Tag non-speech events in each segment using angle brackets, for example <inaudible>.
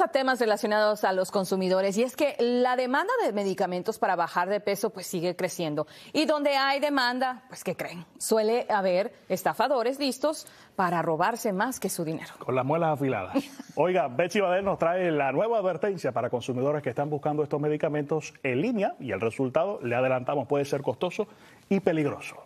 a temas relacionados a los consumidores y es que la demanda de medicamentos para bajar de peso pues sigue creciendo y donde hay demanda, pues ¿qué creen? Suele haber estafadores listos para robarse más que su dinero. Con las muelas afiladas. <laughs> Oiga, Betsy Bader nos trae la nueva advertencia para consumidores que están buscando estos medicamentos en línea y el resultado, le adelantamos, puede ser costoso y peligroso.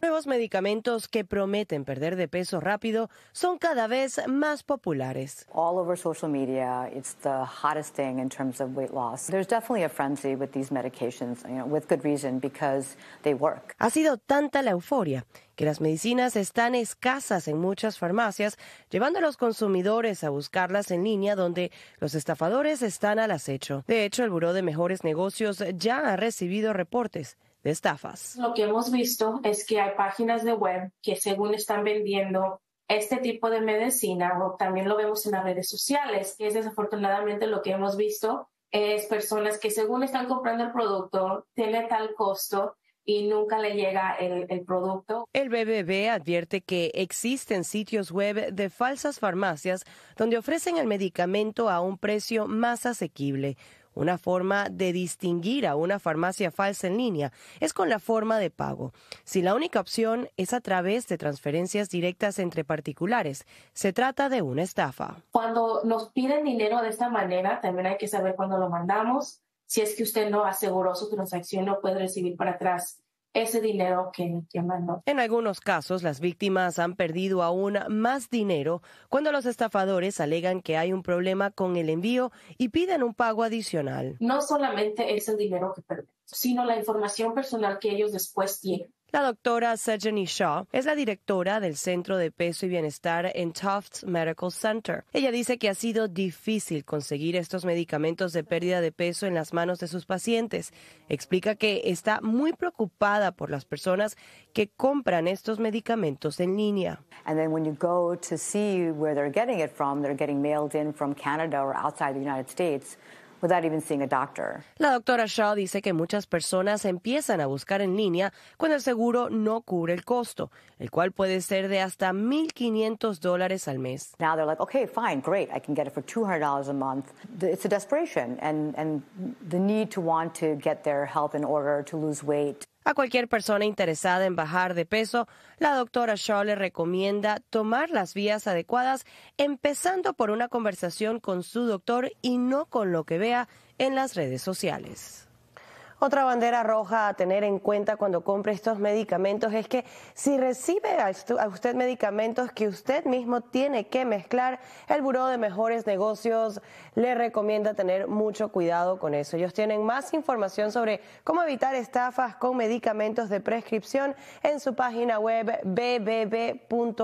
Nuevos medicamentos que prometen perder de peso rápido son cada vez más populares. All over social media, it's the hottest thing in terms of weight loss. There's definitely a frenzy with these medications, you know, with good reason because they work. Ha sido tanta la euforia que las medicinas están escasas en muchas farmacias, llevando a los consumidores a buscarlas en línea donde los estafadores están al acecho. De hecho, el Buró de Mejores Negocios ya ha recibido reportes estafas. Lo que hemos visto es que hay páginas de web que según están vendiendo este tipo de medicina, o también lo vemos en las redes sociales, que es desafortunadamente lo que hemos visto, es personas que según están comprando el producto, tiene tal costo y nunca le llega el, el, producto. El BBB advierte que existen sitios web de falsas farmacias donde ofrecen el medicamento a un precio más asequible, una forma de distinguir a una farmacia falsa en línea es con la forma de pago. Si la única opción es a través de transferencias directas entre particulares, se trata de una estafa. Cuando nos piden dinero de esta manera, también hay que saber cuándo lo mandamos. Si es que usted no aseguró su transacción, no puede recibir para atrás ese dinero que, En algunos casos, las víctimas han perdido aún más dinero cuando los estafadores alegan que hay un problema con el envío y piden un pago adicional. No solamente ese dinero que sino la información personal que ellos después tienen. La doctora Sajani Shaw es la directora del Centro de Peso y Bienestar en Tufts Medical Center. Ella dice que ha sido difícil conseguir estos medicamentos de pérdida de peso en las manos de sus pacientes. Explica que está muy preocupada por las personas que compran estos medicamentos en línea. And then when you go to see where they're getting it from, they're getting mailed in from Canada or outside the without even seeing a doctor. La doctora Shaw dice que muchas personas empiezan a buscar en línea cuando el seguro no cubre el costo, el cual puede ser de hasta 1500 dólares al mes. Now they're like, okay, fine, great, I can get it for $200 a month. It's a desperation and and the need to want to get their health in order to lose weight. A cualquier persona interesada en bajar de peso, la doctora Shaw le recomienda tomar las vías adecuadas, empezando por una conversación con su doctor y no con lo que vea en las redes sociales. Otra bandera roja a tener en cuenta cuando compre estos medicamentos es que si recibe a usted medicamentos que usted mismo tiene que mezclar, el Buró de Mejores Negocios le recomienda tener mucho cuidado con eso. Ellos tienen más información sobre cómo evitar estafas con medicamentos de prescripción en su página web bbb.org.